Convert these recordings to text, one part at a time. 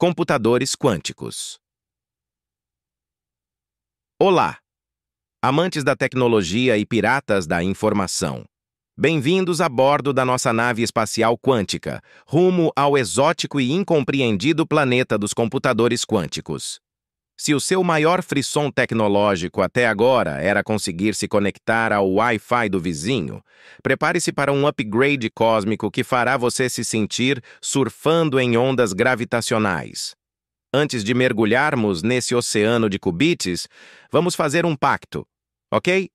Computadores quânticos. Olá, amantes da tecnologia e piratas da informação. Bem-vindos a bordo da nossa nave espacial quântica, rumo ao exótico e incompreendido planeta dos computadores quânticos. Se o seu maior frisson tecnológico até agora era conseguir se conectar ao Wi-Fi do vizinho, prepare-se para um upgrade cósmico que fará você se sentir surfando em ondas gravitacionais. Antes de mergulharmos nesse oceano de qubits, vamos fazer um pacto, ok?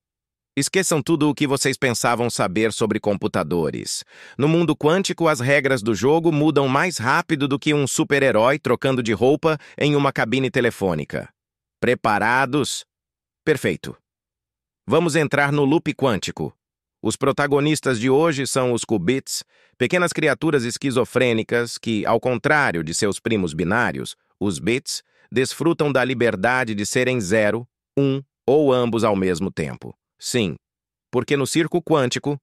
Esqueçam tudo o que vocês pensavam saber sobre computadores. No mundo quântico, as regras do jogo mudam mais rápido do que um super-herói trocando de roupa em uma cabine telefônica. Preparados? Perfeito. Vamos entrar no loop quântico. Os protagonistas de hoje são os qubits, pequenas criaturas esquizofrênicas que, ao contrário de seus primos binários, os bits, desfrutam da liberdade de serem zero, um ou ambos ao mesmo tempo. Sim, porque no circo quântico,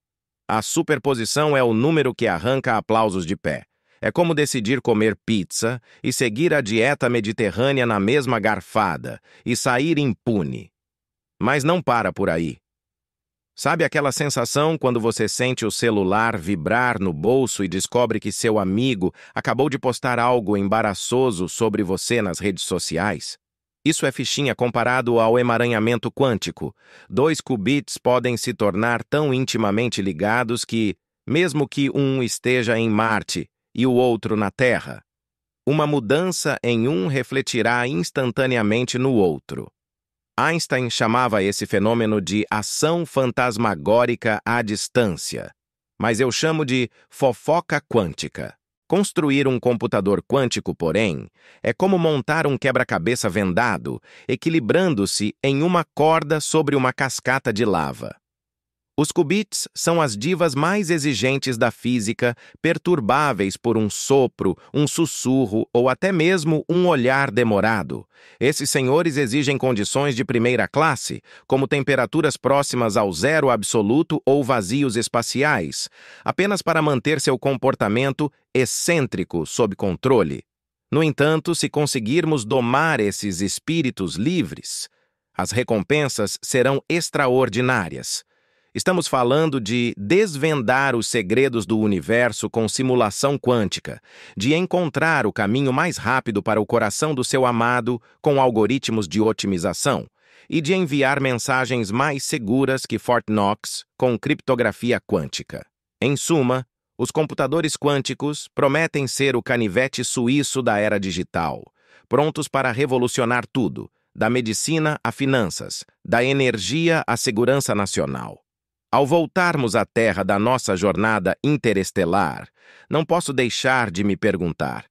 a superposição é o número que arranca aplausos de pé. É como decidir comer pizza e seguir a dieta mediterrânea na mesma garfada e sair impune. Mas não para por aí. Sabe aquela sensação quando você sente o celular vibrar no bolso e descobre que seu amigo acabou de postar algo embaraçoso sobre você nas redes sociais? Isso é fichinha comparado ao emaranhamento quântico. Dois qubits podem se tornar tão intimamente ligados que, mesmo que um esteja em Marte e o outro na Terra, uma mudança em um refletirá instantaneamente no outro. Einstein chamava esse fenômeno de ação fantasmagórica à distância, mas eu chamo de fofoca quântica. Construir um computador quântico, porém, é como montar um quebra-cabeça vendado, equilibrando-se em uma corda sobre uma cascata de lava. Os qubits são as divas mais exigentes da física, perturbáveis por um sopro, um sussurro ou até mesmo um olhar demorado. Esses senhores exigem condições de primeira classe, como temperaturas próximas ao zero absoluto ou vazios espaciais, apenas para manter seu comportamento excêntrico sob controle. No entanto, se conseguirmos domar esses espíritos livres, as recompensas serão extraordinárias. Estamos falando de desvendar os segredos do universo com simulação quântica, de encontrar o caminho mais rápido para o coração do seu amado com algoritmos de otimização e de enviar mensagens mais seguras que Fort Knox com criptografia quântica. Em suma, os computadores quânticos prometem ser o canivete suíço da era digital, prontos para revolucionar tudo, da medicina a finanças, da energia à segurança nacional. Ao voltarmos à Terra da nossa jornada interestelar, não posso deixar de me perguntar: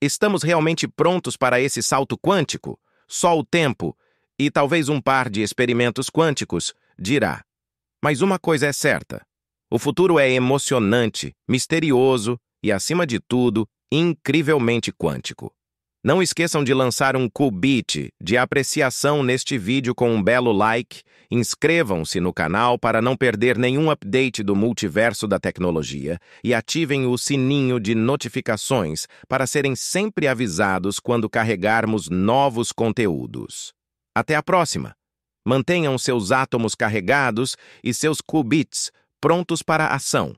estamos realmente prontos para esse salto quântico? Só o tempo e talvez um par de experimentos quânticos dirá. Mas uma coisa é certa: o futuro é emocionante, misterioso e, acima de tudo, incrivelmente quântico. Não esqueçam de lançar um qubit de apreciação neste vídeo com um belo like. Inscrevam-se no canal para não perder nenhum update do multiverso da tecnologia e ativem o sininho de notificações para serem sempre avisados quando carregarmos novos conteúdos. Até a próxima! Mantenham seus átomos carregados e seus qubits prontos para ação.